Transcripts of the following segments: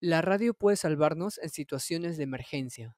La radio puede salvarnos en situaciones de emergencia,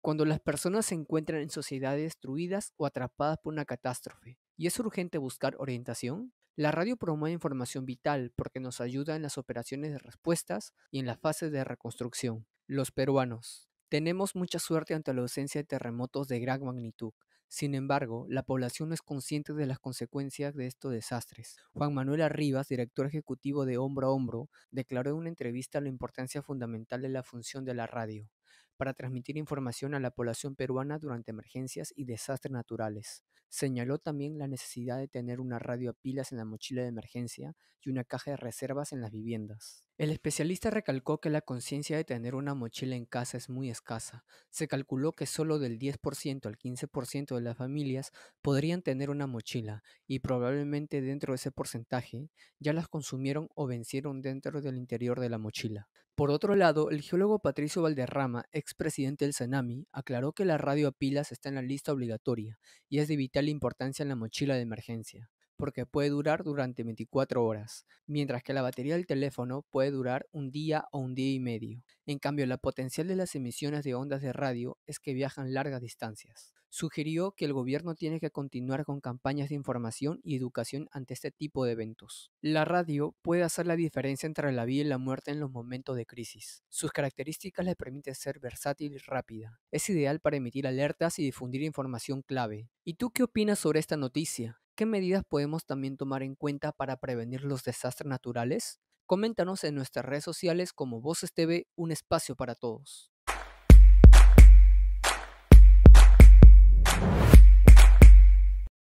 cuando las personas se encuentran en sociedades destruidas o atrapadas por una catástrofe y es urgente buscar orientación. La radio promueve información vital porque nos ayuda en las operaciones de respuestas y en las fases de reconstrucción. Los peruanos. Tenemos mucha suerte ante la ausencia de terremotos de gran magnitud, sin embargo, la población no es consciente de las consecuencias de estos desastres. Juan Manuel Arribas, director ejecutivo de Hombro a Hombro, declaró en una entrevista la importancia fundamental de la función de la radio para transmitir información a la población peruana durante emergencias y desastres naturales. Señaló también la necesidad de tener una radio a pilas en la mochila de emergencia y una caja de reservas en las viviendas. El especialista recalcó que la conciencia de tener una mochila en casa es muy escasa. Se calculó que solo del 10% al 15% de las familias podrían tener una mochila y probablemente dentro de ese porcentaje ya las consumieron o vencieron dentro del interior de la mochila. Por otro lado, el geólogo Patricio Valderrama expresidente del Sanami, aclaró que la radio a pilas está en la lista obligatoria y es de vital importancia en la mochila de emergencia porque puede durar durante 24 horas, mientras que la batería del teléfono puede durar un día o un día y medio. En cambio, la potencial de las emisiones de ondas de radio es que viajan largas distancias. Sugirió que el gobierno tiene que continuar con campañas de información y educación ante este tipo de eventos. La radio puede hacer la diferencia entre la vida y la muerte en los momentos de crisis. Sus características le permiten ser versátil y rápida. Es ideal para emitir alertas y difundir información clave. ¿Y tú qué opinas sobre esta noticia? ¿Qué medidas podemos también tomar en cuenta para prevenir los desastres naturales? Coméntanos en nuestras redes sociales como Voces TV, un espacio para todos.